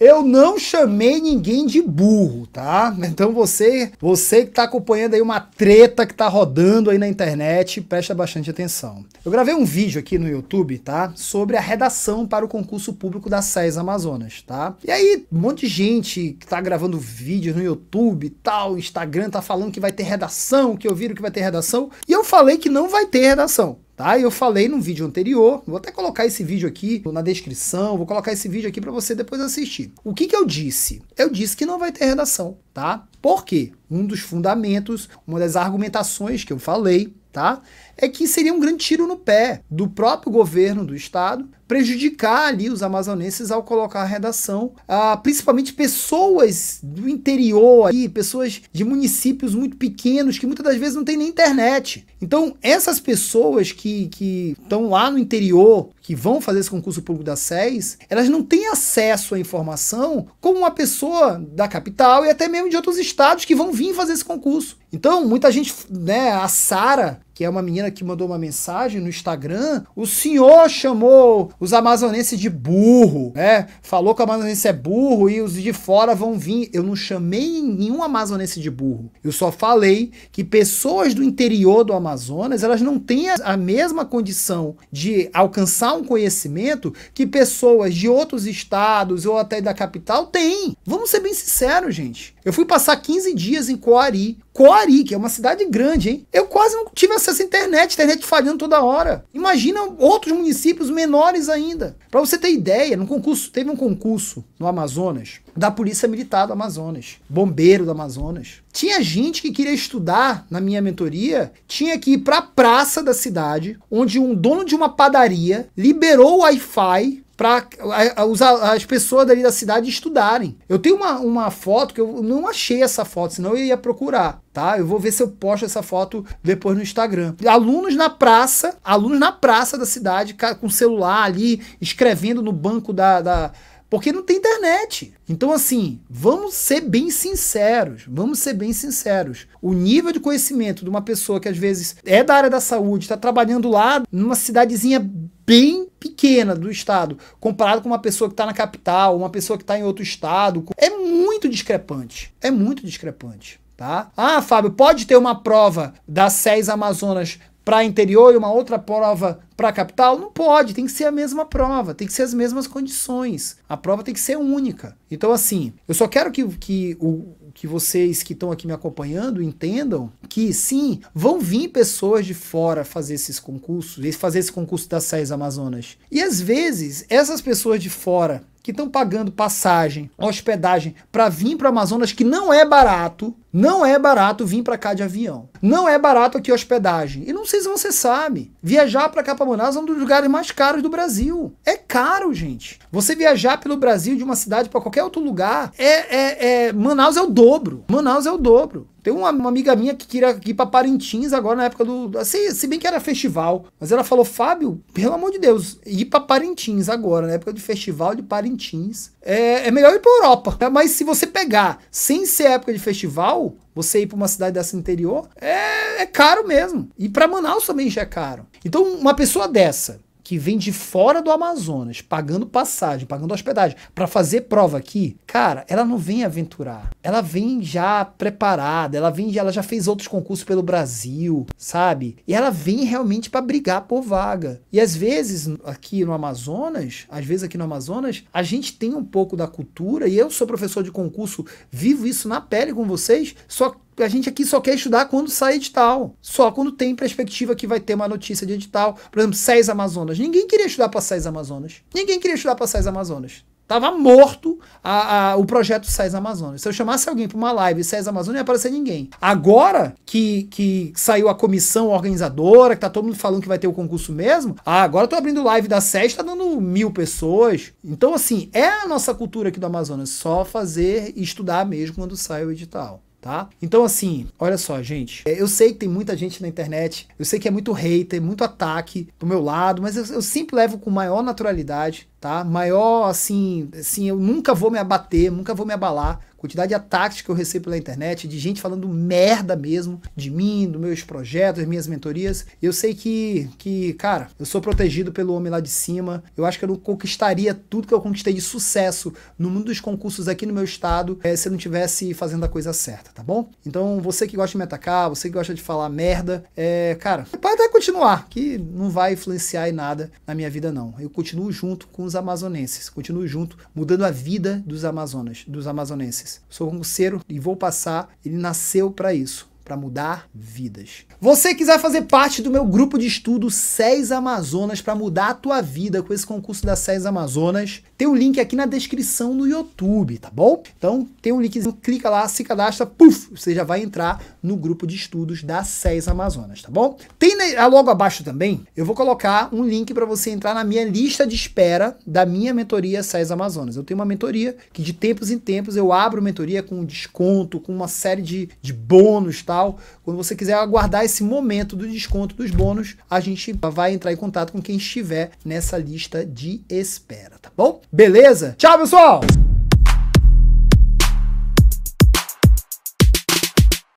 Eu não chamei ninguém de burro, tá? Então você, você que tá acompanhando aí uma treta que tá rodando aí na internet, presta bastante atenção. Eu gravei um vídeo aqui no YouTube, tá? Sobre a redação para o concurso público da SES Amazonas, tá? E aí, um monte de gente que tá gravando vídeos no YouTube, tal, Instagram tá falando que vai ter redação, que eu viro que vai ter redação, e eu falei que não vai ter redação tá? Eu falei no vídeo anterior, vou até colocar esse vídeo aqui na descrição, vou colocar esse vídeo aqui para você depois assistir. O que que eu disse? Eu disse que não vai ter redação, tá? Por quê? Um dos fundamentos, uma das argumentações que eu falei, tá? É que seria um grande tiro no pé do próprio governo do estado prejudicar ali os amazonenses ao colocar a redação, ah, principalmente pessoas do interior ali, pessoas de municípios muito pequenos que muitas das vezes não tem nem internet. Então, essas pessoas que estão lá no interior, que vão fazer esse concurso público da SES, elas não têm acesso à informação como uma pessoa da capital e até mesmo de outros estados que vão vir fazer esse concurso. Então, muita gente, né, a Sara, que é uma menina que mandou uma mensagem no Instagram. O senhor chamou os amazonenses de burro, né? Falou que o amazonense é burro e os de fora vão vir. Eu não chamei nenhum amazonense de burro. Eu só falei que pessoas do interior do Amazonas, elas não têm a mesma condição de alcançar um conhecimento que pessoas de outros estados ou até da capital têm. Vamos ser bem sinceros, gente. Eu fui passar 15 dias em Coari. Coari, que é uma cidade grande, hein? Eu quase não tive acesso à internet, internet falhando toda hora. Imagina outros municípios menores ainda. Para você ter ideia, no concurso, teve um concurso no Amazonas da Polícia Militar do Amazonas, bombeiro do Amazonas. Tinha gente que queria estudar na minha mentoria, tinha que ir para a praça da cidade, onde um dono de uma padaria liberou o Wi-Fi para as pessoas dali da cidade estudarem. Eu tenho uma, uma foto que eu não achei essa foto, senão eu ia procurar, tá? Eu vou ver se eu posto essa foto depois no Instagram. Alunos na praça, alunos na praça da cidade, com celular ali, escrevendo no banco da, da porque não tem internet. Então, assim, vamos ser bem sinceros. Vamos ser bem sinceros. O nível de conhecimento de uma pessoa que às vezes é da área da saúde, está trabalhando lá numa cidadezinha bem pequena do estado, comparado com uma pessoa que está na capital, uma pessoa que está em outro estado. É muito discrepante. É muito discrepante. Tá? Ah, Fábio, pode ter uma prova da SES Amazonas para interior e uma outra prova para capital? Não pode, tem que ser a mesma prova, tem que ser as mesmas condições. A prova tem que ser única. Então, assim, eu só quero que, que, o, que vocês que estão aqui me acompanhando entendam que sim, vão vir pessoas de fora fazer esses concursos, fazer esse concurso das SES Amazonas. E às vezes, essas pessoas de fora que estão pagando passagem, hospedagem para vir para Amazonas, que não é barato, não é barato vir para cá de avião. Não é barato aqui hospedagem. E não sei se você sabe, viajar para cá para Manaus é um dos lugares mais caros do Brasil. É caro, gente. Você viajar pelo Brasil de uma cidade para qualquer outro lugar, é, é, é Manaus é o dobro. Manaus é o dobro. Tem uma, uma amiga minha que queria ir para Parintins agora na época do. Assim, se bem que era festival. Mas ela falou, Fábio, pelo amor de Deus, ir para Parintins agora, na época de festival de Parintins. É, é melhor ir para Europa. É, mas se você pegar sem ser época de festival, você ir para uma cidade dessa interior é, é caro mesmo. E para Manaus também já é caro. Então, uma pessoa dessa que vem de fora do Amazonas, pagando passagem, pagando hospedagem, para fazer prova aqui, cara, ela não vem aventurar. Ela vem já preparada, ela vem, ela já fez outros concursos pelo Brasil, sabe? E ela vem realmente para brigar por vaga. E às vezes aqui no Amazonas, às vezes aqui no Amazonas, a gente tem um pouco da cultura e eu sou professor de concurso, vivo isso na pele com vocês, só a gente aqui só quer estudar quando sai edital. Só quando tem perspectiva que vai ter uma notícia de edital. Por exemplo, SES Amazonas. Ninguém queria estudar para SES Amazonas. Ninguém queria estudar para SES Amazonas. Tava morto a, a, o projeto SES Amazonas. Se eu chamasse alguém para uma live SES Amazonas, não ia aparecer ninguém. Agora que, que saiu a comissão organizadora, que tá todo mundo falando que vai ter o concurso mesmo, ah, agora eu tô abrindo live da SES, tá dando mil pessoas. Então, assim, é a nossa cultura aqui do Amazonas, só fazer e estudar mesmo quando sai o edital tá? Então, assim, olha só, gente. É, eu sei que tem muita gente na internet, eu sei que é muito hater, muito ataque pro meu lado, mas eu, eu sempre levo com maior naturalidade tá? Maior, assim, assim, eu nunca vou me abater, nunca vou me abalar. Quantidade de ataques que eu recebo pela internet, de gente falando merda mesmo, de mim, dos meus projetos, das minhas mentorias. Eu sei que, que, cara, eu sou protegido pelo homem lá de cima. Eu acho que eu não conquistaria tudo que eu conquistei de sucesso no mundo dos concursos aqui no meu estado é, se eu não estivesse fazendo a coisa certa, tá bom? Então, você que gosta de me atacar, você que gosta de falar merda, é, cara, pode até continuar, que não vai influenciar em nada na minha vida, não. Eu continuo junto com os dos amazonenses. Continuo junto, mudando a vida dos amazonas, dos amazonenses. Sou um ser e vou passar, ele nasceu para isso para mudar vidas. Você quiser fazer parte do meu grupo de estudo SES Amazonas para mudar a tua vida com esse concurso da SES Amazonas, tem um link aqui na descrição no YouTube, tá bom? Então tem um linkzinho, clica lá, se cadastra, puf, você já vai entrar no grupo de estudos da SES Amazonas, tá bom? Tem ah, logo abaixo também, eu vou colocar um link para você entrar na minha lista de espera da minha mentoria SES Amazonas. Eu tenho uma mentoria que de tempos em tempos eu abro mentoria com desconto, com uma série de, de bônus, tá? Quando você quiser aguardar esse momento do desconto dos bônus, a gente vai entrar em contato com quem estiver nessa lista de espera, tá bom? Beleza? Tchau, pessoal!